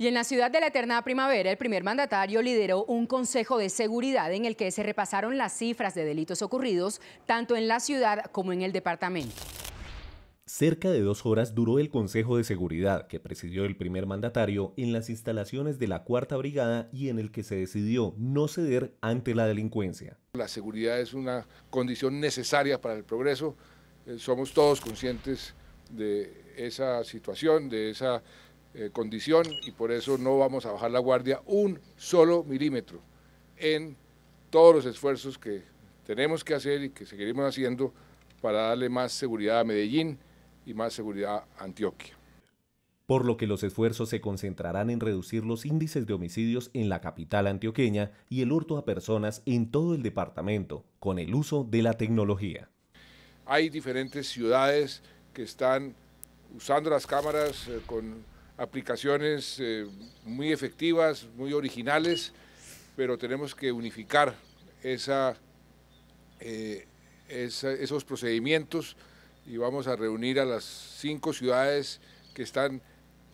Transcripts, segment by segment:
Y en la ciudad de la Eterna Primavera, el primer mandatario lideró un consejo de seguridad en el que se repasaron las cifras de delitos ocurridos tanto en la ciudad como en el departamento. Cerca de dos horas duró el Consejo de Seguridad que presidió el primer mandatario en las instalaciones de la Cuarta Brigada y en el que se decidió no ceder ante la delincuencia. La seguridad es una condición necesaria para el progreso. Eh, somos todos conscientes de esa situación, de esa eh, condición y por eso no vamos a bajar la guardia un solo milímetro en todos los esfuerzos que tenemos que hacer y que seguiremos haciendo para darle más seguridad a Medellín y más seguridad a Antioquia. Por lo que los esfuerzos se concentrarán en reducir los índices de homicidios en la capital antioqueña y el hurto a personas en todo el departamento con el uso de la tecnología. Hay diferentes ciudades que están usando las cámaras eh, con aplicaciones eh, muy efectivas, muy originales, pero tenemos que unificar eh, esa, esos procedimientos y vamos a reunir a las cinco ciudades que están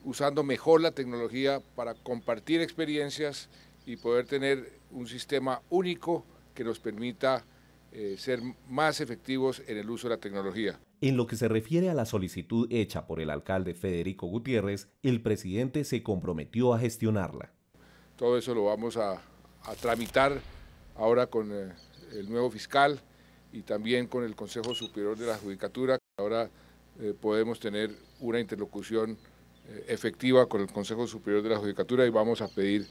usando mejor la tecnología para compartir experiencias y poder tener un sistema único que nos permita eh, ser más efectivos en el uso de la tecnología. En lo que se refiere a la solicitud hecha por el alcalde Federico Gutiérrez, el presidente se comprometió a gestionarla. Todo eso lo vamos a, tramitar ahora con eh, el nuevo fiscal y también con el Consejo Superior de la Judicatura. Ahora eh, podemos tener una interlocución eh, efectiva con el Consejo Superior de la Judicatura y vamos a pedir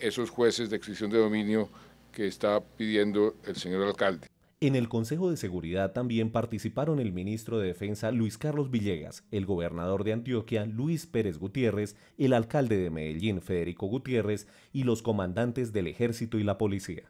esos jueces de extinción de dominio que está pidiendo el señor alcalde. En el Consejo de Seguridad también participaron el ministro de Defensa Luis Carlos Villegas, el gobernador de Antioquia Luis Pérez Gutiérrez, el alcalde de Medellín Federico Gutiérrez y los comandantes del ejército y la policía.